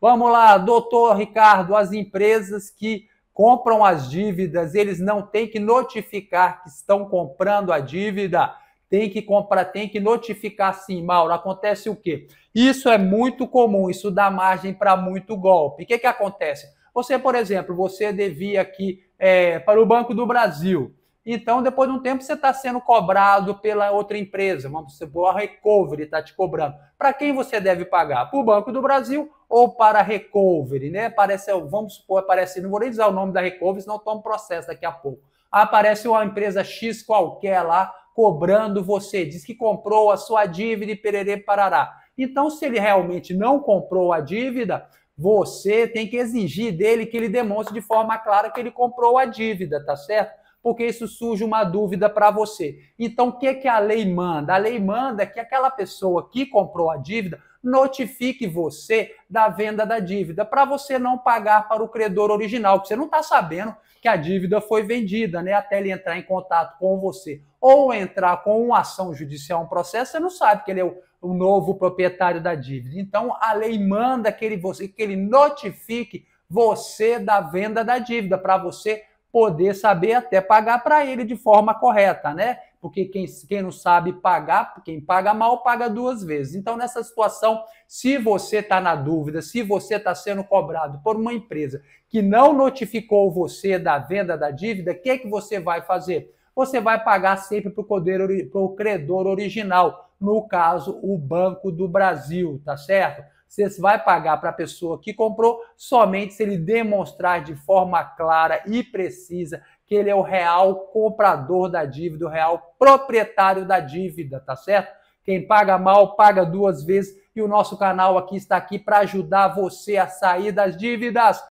Vamos lá, doutor Ricardo, as empresas que compram as dívidas, eles não têm que notificar que estão comprando a dívida, tem que comprar, tem que notificar sim, Mauro. Acontece o quê? Isso é muito comum, isso dá margem para muito golpe. O que, que acontece? Você, por exemplo, você devia aqui é, para o Banco do Brasil, então, depois de um tempo, você está sendo cobrado pela outra empresa. Vamos supor, a Recovery está te cobrando. Para quem você deve pagar? Para o Banco do Brasil ou para a Recovery, né? Aparece, vamos supor, aparece, não vou nem dizer o nome da Recovery, senão toma um processo daqui a pouco. Aparece uma empresa X qualquer lá cobrando você, diz que comprou a sua dívida e pererê parará. Então, se ele realmente não comprou a dívida, você tem que exigir dele que ele demonstre de forma clara que ele comprou a dívida, tá certo? porque isso surge uma dúvida para você. Então, o que, que a lei manda? A lei manda que aquela pessoa que comprou a dívida notifique você da venda da dívida, para você não pagar para o credor original, porque você não está sabendo que a dívida foi vendida, né? Até ele entrar em contato com você ou entrar com uma ação judicial, um processo, você não sabe que ele é o, o novo proprietário da dívida. Então, a lei manda que ele, você, que ele notifique você da venda da dívida, para você poder saber até pagar para ele de forma correta, né? Porque quem, quem não sabe pagar, quem paga mal, paga duas vezes. Então, nessa situação, se você está na dúvida, se você está sendo cobrado por uma empresa que não notificou você da venda da dívida, o que, que você vai fazer? Você vai pagar sempre para o credor original, no caso, o Banco do Brasil, tá certo? você vai pagar para a pessoa que comprou somente se ele demonstrar de forma clara e precisa que ele é o real comprador da dívida, o real proprietário da dívida, tá certo? Quem paga mal paga duas vezes e o nosso canal aqui está aqui para ajudar você a sair das dívidas.